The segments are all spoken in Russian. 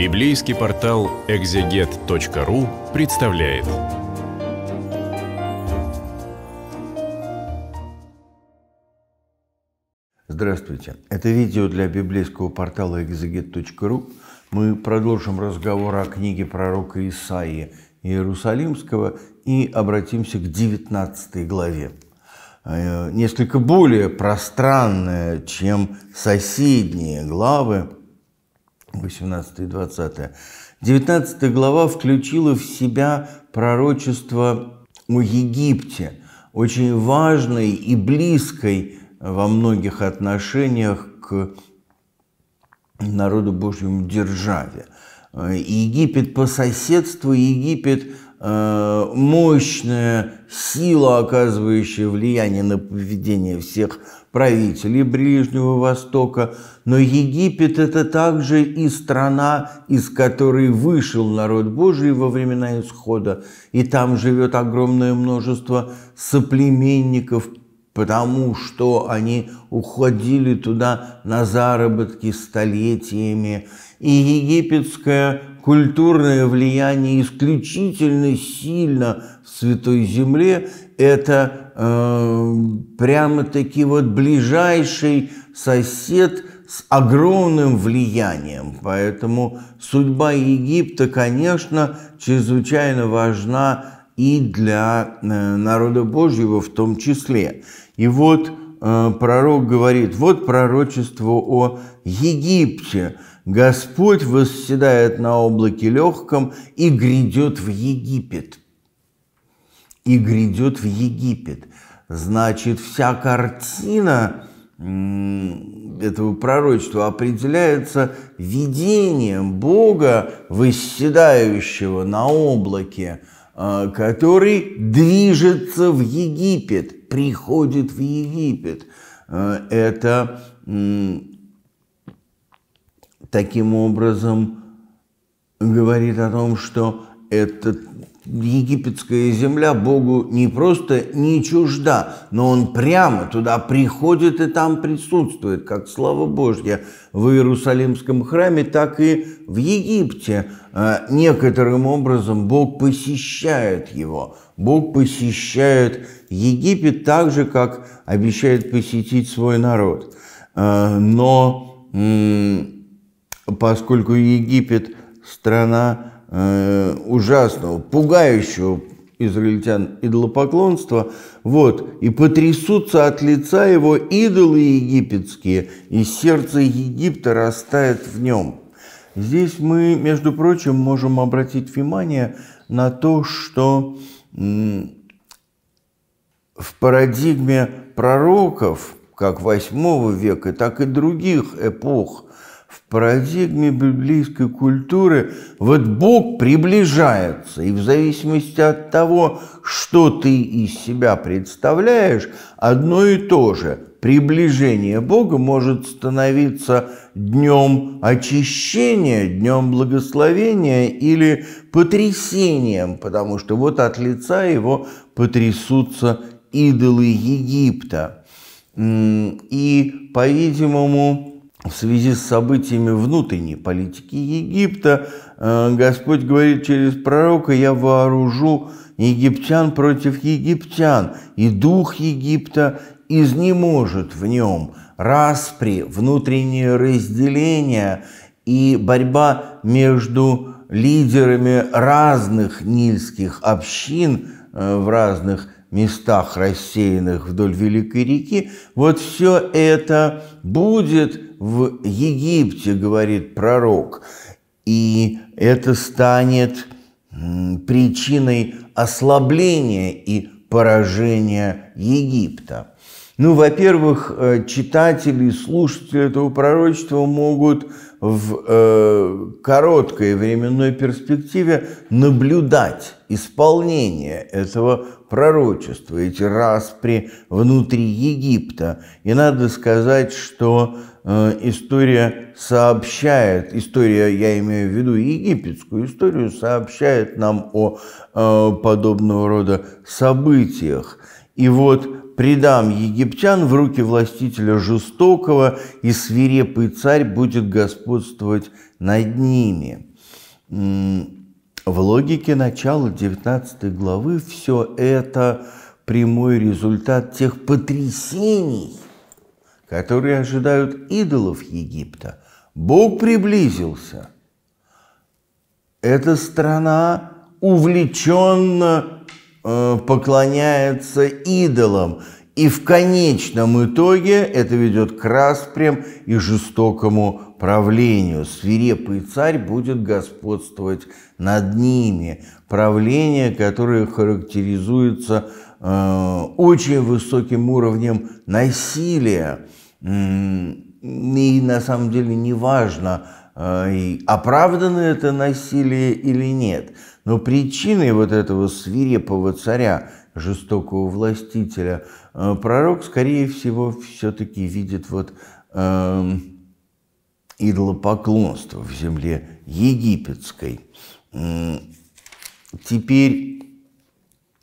Библейский портал экзегет.ру представляет. Здравствуйте. Это видео для библейского портала экзегет.ру. Мы продолжим разговор о книге пророка Исаии Иерусалимского и обратимся к 19 главе. Э, несколько более пространная, чем соседние главы – 18-20. 19 глава включила в себя пророчество о Египте, очень важной и близкой во многих отношениях к народу Божьему державе. Э, Египет по соседству, Египет Э, мощная сила, оказывающая влияние на поведение всех правителей Ближнего Востока, но Египет – это также и страна, из которой вышел народ Божий во времена исхода, и там живет огромное множество соплеменников, потому что они уходили туда на заработки столетиями, и египетское культурное влияние исключительно сильно в Святой Земле – это э, прямо-таки вот ближайший сосед с огромным влиянием. Поэтому судьба Египта, конечно, чрезвычайно важна и для э, народа Божьего в том числе. И вот э, пророк говорит, вот пророчество о Египте. Господь восседает на облаке легком и грядет в Египет. И грядет в Египет. Значит, вся картина этого пророчества определяется видением Бога, восседающего на облаке, а, который движется в Египет, приходит в Египет. А, это таким образом говорит о том, что этот египетская земля Богу не просто не чужда, но Он прямо туда приходит и там присутствует, как слава Божья в Иерусалимском храме, так и в Египте. А, некоторым образом Бог посещает его. Бог посещает Египет так же, как обещает посетить свой народ. А, но поскольку Египет – страна Э, ужасного, пугающего израильтян идолопоклонства, вот, и потрясутся от лица его идолы египетские, и сердце Египта растает в нем. Здесь мы, между прочим, можем обратить внимание на то, что в парадигме пророков, как 8 века, так и других эпох – в парадигме библейской культуры вот Бог приближается, и в зависимости от того, что ты из себя представляешь, одно и то же. Приближение Бога может становиться днем очищения, днем благословения или потрясением, потому что вот от лица его потрясутся идолы Египта. И, по-видимому, в связи с событиями внутренней политики Египта, э, Господь говорит через пророка, я вооружу египтян против египтян, и дух Египта изнеможет в нем распри, внутреннее разделение и борьба между лидерами разных нильских общин э, в разных местах, рассеянных вдоль Великой реки. Вот все это будет в Египте, говорит пророк, и это станет причиной ослабления и поражения Египта. Ну, во-первых, э, читатели и слушатели этого пророчества могут в э, короткой временной перспективе наблюдать исполнение этого пророчества, эти распри внутри Египта. И надо сказать, что Э, история сообщает, история, я имею в виду египетскую историю, сообщает нам о э, подобного рода событиях. И вот «предам египтян в руки властителя жестокого, и свирепый царь будет господствовать над ними». В логике начала 19 главы все это прямой результат тех потрясений – которые ожидают идолов Египта, Бог приблизился. Эта страна увлеченно э, поклоняется идолам, и в конечном итоге это ведет к распрям и жестокому правлению. Свирепый царь будет господствовать над ними. Правление, которое характеризуется э, очень высоким уровнем насилия. И на самом деле не важно, э, оправдано это насилие или нет. Но причиной вот этого свирепого царя, жестокого властителя, э, пророк, скорее всего, все-таки видит вот э, идолопоклонство в земле египетской. Теперь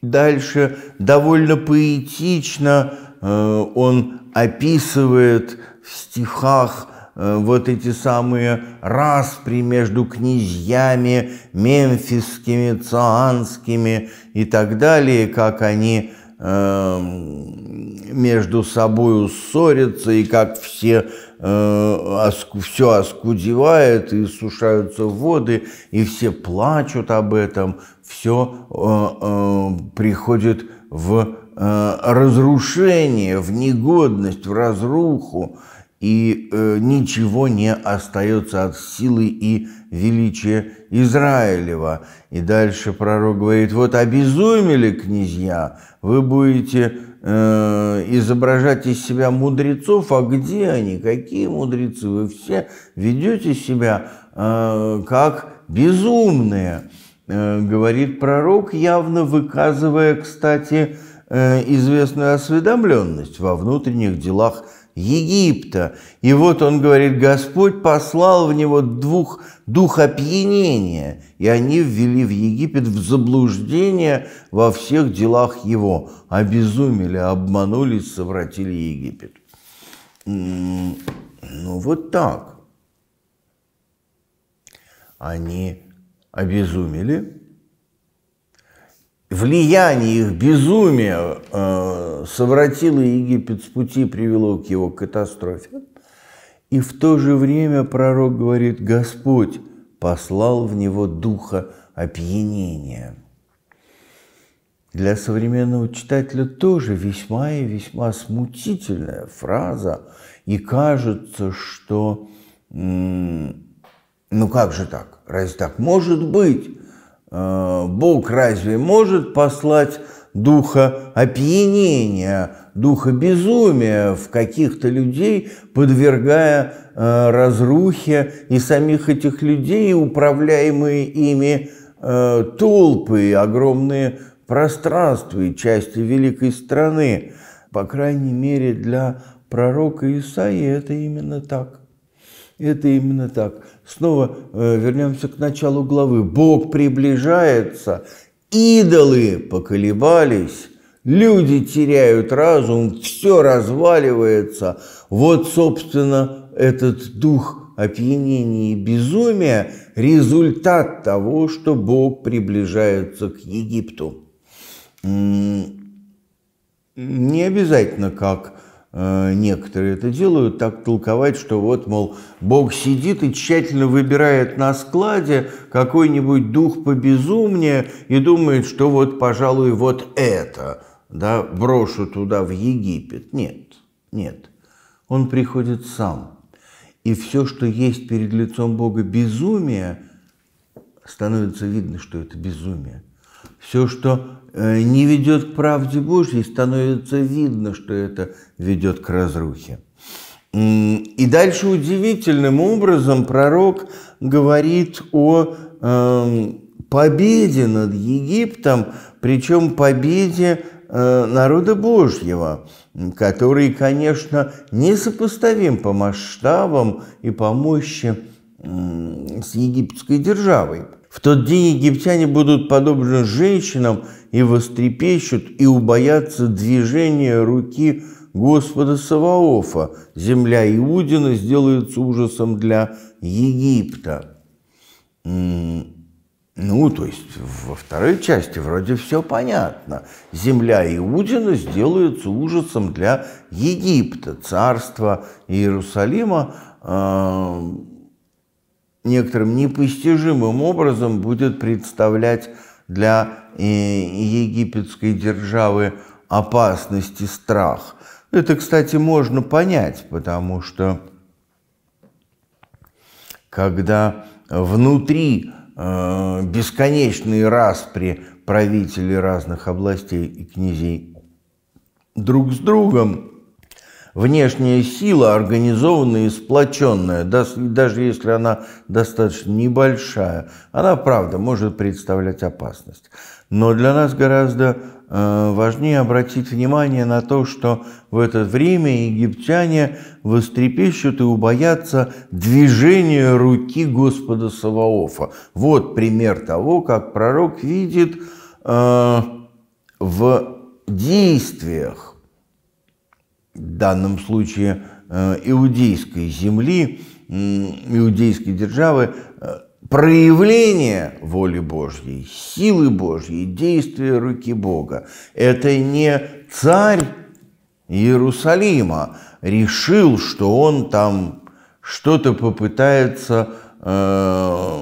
дальше довольно поэтично э, он описывает в стихах э, вот эти самые распри между князьями мемфисскими, цаанскими и так далее, как они э, между собой ссорятся и как все э, все оскудевает и сушаются воды, и все плачут об этом, все э, э, приходит в Э, разрушение, в негодность, в разруху, и э, ничего не остается от силы и величия Израилева. И дальше пророк говорит, вот обезумели князья, вы будете э, изображать из себя мудрецов, а где они, какие мудрецы, вы все ведете себя э, как безумные, э, говорит пророк, явно выказывая, кстати, э, Э, известную осведомленность во внутренних делах Египта. И вот он говорит, Господь послал в него двух дух опьянения, и они ввели в Египет в заблуждение во всех делах его, обезумели, обманулись, совратили Египет. Ну вот так. Они обезумели, влияние их безумия э, совратило Египет с пути, привело к его катастрофе. И в то же время пророк говорит, Господь послал в него духа опьянения. Для современного читателя тоже весьма и весьма смутительная фраза, и кажется, что ну как же так? Разве так может быть? Э, Бог разве может послать духа опьянения, духа безумия в каких-то людей, подвергая э, разрухе и самих этих людей, управляемые ими э, толпы, огромные пространства и части великой страны. По крайней мере, для пророка Исаии это именно так. Это именно так. Снова э, вернемся к началу главы. Бог приближается, идолы поколебались, люди теряют разум, все разваливается. Вот, собственно, этот дух – опьянение и безумия – результат того, что Бог приближается к Египту. Не обязательно как Э, некоторые это делают, так толковать, что вот, мол, Бог сидит и тщательно выбирает на складе какой-нибудь дух побезумнее и думает, что вот, пожалуй, вот это, да, брошу туда в Египет. Нет, нет. Он приходит сам. И все, что есть перед лицом Бога безумие, становится видно, что это безумие – все, что э, не ведет к правде Божьей, становится видно, что это ведет к разрухе. И дальше удивительным образом пророк говорит о эм, победе над Египтом, причем победе э, народа Божьего, который, конечно, несопоставим по масштабам и по мощи с египетской державой. В тот день египтяне будут подобны женщинам и вострепещут и убоятся движения руки Господа Саваофа. Земля Иудина сделается ужасом для Египта. Ну, то есть во второй части вроде все понятно. Земля Иудина сделается ужасом для Египта. Царство Иерусалима э некоторым непостижимым образом будет представлять для э, египетской державы опасность и страх. Это, кстати, можно понять, потому что когда внутри э, бесконечные распри правителей разных областей и князей друг с другом, внешняя сила организованная и сплоченная, даже если она достаточно небольшая, она, правда, может представлять опасность. Но для нас гораздо э, важнее обратить внимание на то, что в это время египтяне вострепещут и убоятся движения руки Господа Саваофа. Вот пример того, как пророк видит э, в действиях в данном случае э, иудейской земли, иудейской державы, э, проявление воли Божьей, силы Божьей, действия руки Бога. Это не царь Иерусалима решил, что он там что-то попытается э,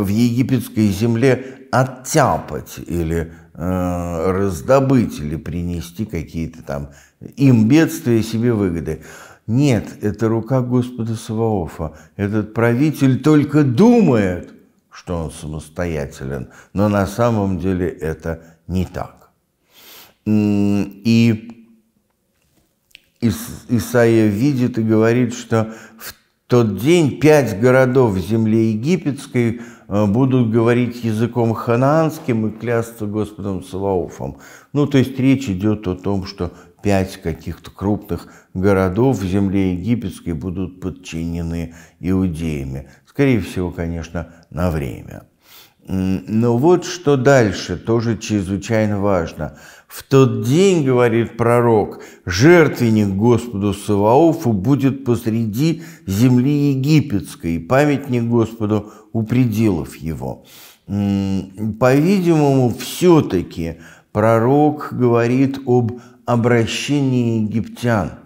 в египетской земле оттяпать или э, раздобыть или принести какие-то там им бедствия, себе выгоды. Нет, это рука Господа Саваофа. Этот правитель только думает, что он самостоятелен, но на самом деле это не так. И Исаия видит и говорит, что в тот день пять городов в земле египетской – Э, будут говорить языком ханаанским и клясться Господом Салауфом. Ну, то есть речь идет о том, что пять каких-то крупных городов в земле египетской будут подчинены иудеями. Скорее всего, конечно, на время. Но ну вот что дальше, тоже чрезвычайно важно. «В тот день, — говорит пророк, — жертвенник Господу Саваофу будет посреди земли египетской, и памятник Господу у пределов его». По-видимому, все-таки пророк говорит об обращении египтян –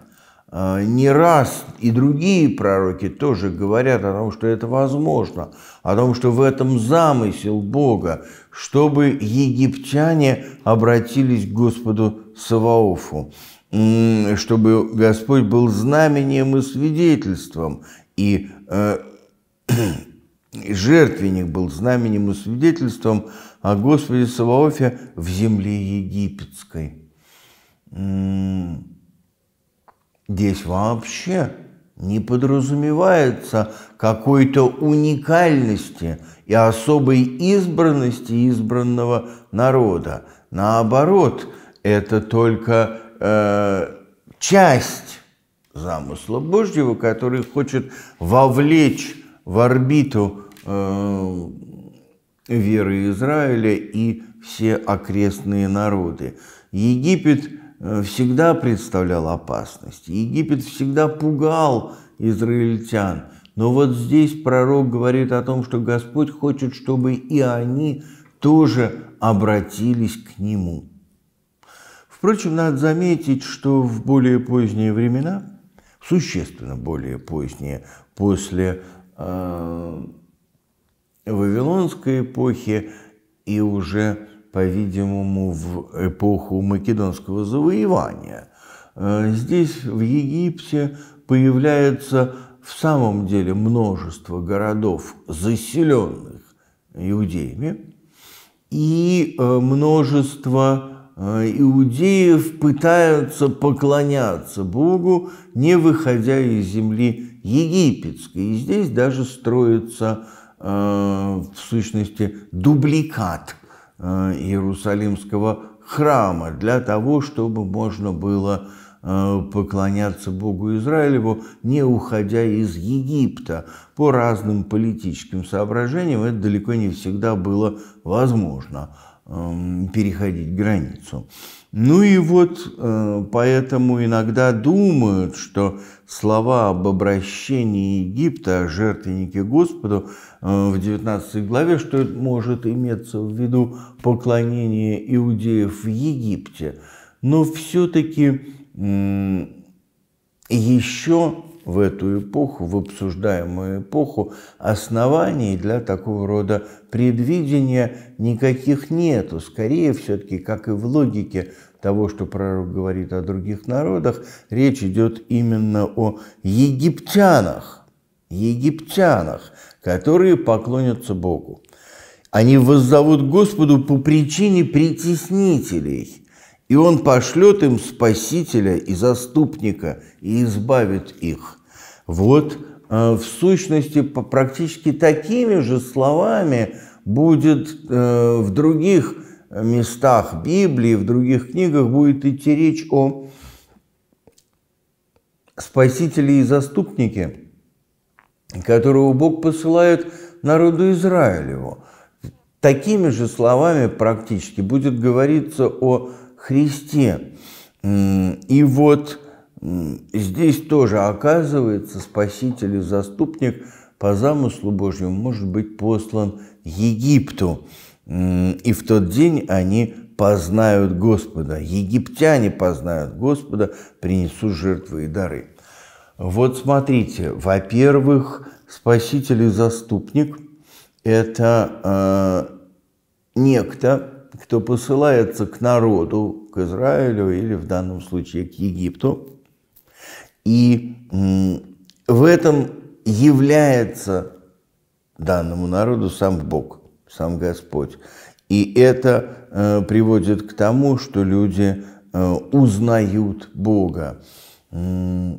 Э, не раз и другие пророки тоже говорят о том, что это возможно, о том, что в этом замысел Бога, чтобы египтяне обратились к Господу Саваофу, чтобы Господь был знамением и свидетельством, и э, жертвенник был знамением и свидетельством о Господе Саваофе в земле египетской. Здесь вообще не подразумевается какой-то уникальности и особой избранности избранного народа. Наоборот, это только э, часть замысла Божьего, который хочет вовлечь в орбиту э, веры Израиля и все окрестные народы. Египет Э, всегда представлял опасность. Египет всегда пугал израильтян. Но вот здесь пророк говорит о том, что Господь хочет, чтобы и они тоже обратились к Нему. Впрочем, надо заметить, что в более поздние времена, существенно более поздние, после э, Вавилонской эпохи и уже по-видимому, в эпоху македонского завоевания. Э, здесь, в Египте, появляется в самом деле множество городов, заселенных иудеями, и э, множество э, иудеев пытаются поклоняться Богу, не выходя из земли египетской. И здесь даже строится в сущности дубликат Э, Иерусалимского храма для того, чтобы можно было э, поклоняться Богу Израилеву, не уходя из Египта. По разным политическим соображениям это далеко не всегда было возможно. Эм, переходить границу. Ну и вот э, поэтому иногда думают, что слова об обращении Египта, о жертвеннике Господу э, в 19 главе, что это может иметься в виду поклонение иудеев в Египте. Но все-таки еще в эту эпоху, в обсуждаемую эпоху, оснований для такого рода предвидения никаких нету. Скорее все-таки, как и в логике того, что пророк говорит о других народах, речь идет именно о египтянах, египтянах, которые поклонятся Богу. Они воззовут Господу по причине притеснителей, и Он пошлет им Спасителя и Заступника и избавит их. Вот э, в сущности практически такими же словами будет э, в других местах Библии, в других книгах будет идти речь о спасителе и заступнике, которого Бог посылает народу Израилеву. Такими же словами практически будет говориться о Христе. И вот Здесь тоже оказывается спаситель и заступник по замыслу Божьему может быть послан Египту. И в тот день они познают Господа. Египтяне познают Господа, принесут жертвы и дары. Вот смотрите, во-первых, спаситель и заступник – это э, некто, кто посылается к народу, к Израилю или в данном случае к Египту, и в этом является данному народу сам Бог, сам Господь. И это э, приводит к тому, что люди э, узнают Бога не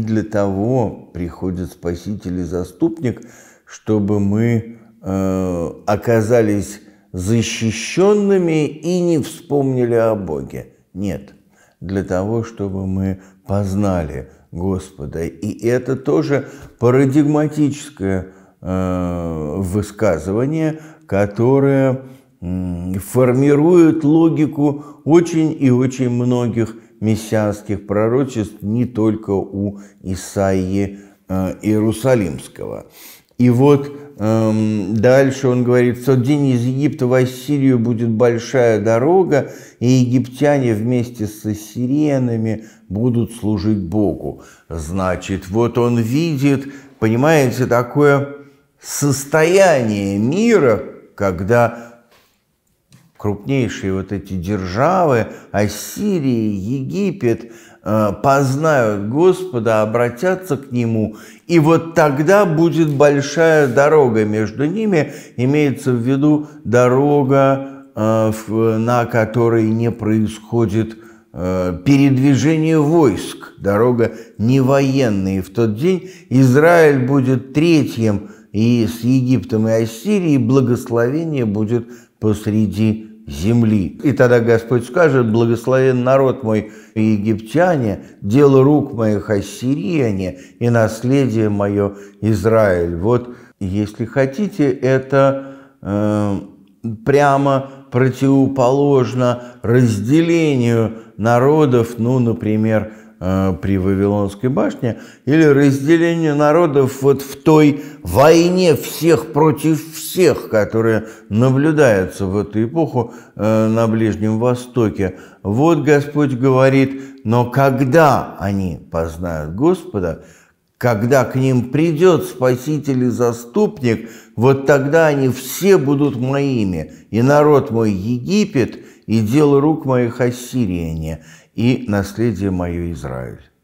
для того приходит Спаситель и Заступник, чтобы мы э, оказались защищенными и не вспомнили о Боге. Нет для того, чтобы мы познали Господа. И это тоже парадигматическое э, высказывание, которое формирует логику очень и очень многих мессианских пророчеств, не только у Исаии э, Иерусалимского. И вот эм, дальше он говорит, в тот день из Египта в Ассирию будет большая дорога, и египтяне вместе с ассиренами будут служить Богу. Значит, вот он видит, понимаете, такое состояние мира, когда крупнейшие вот эти державы, Ассирия, Египет, Э, познают Господа, обратятся к Нему, и вот тогда будет большая дорога между ними, имеется в виду дорога, э, на которой не происходит э, передвижение войск, дорога не военная. И в тот день Израиль будет третьим и с Египтом и Ассирией, благословение будет посреди земли. И тогда Господь скажет, благословен народ мой и египтяне, дело рук моих ассирияне и наследие мое Израиль. Вот, если хотите, это э, прямо противоположно разделению народов, ну, например, Э, при Вавилонской башне, или разделение народов вот в той войне всех против всех, которая наблюдается в эту эпоху э, на Ближнем Востоке. Вот Господь говорит, но когда они познают Господа, когда к ним придет Спаситель и Заступник, вот тогда они все будут моими, и народ мой Египет, и дело рук моих Ассирия и наследие мое Израиль.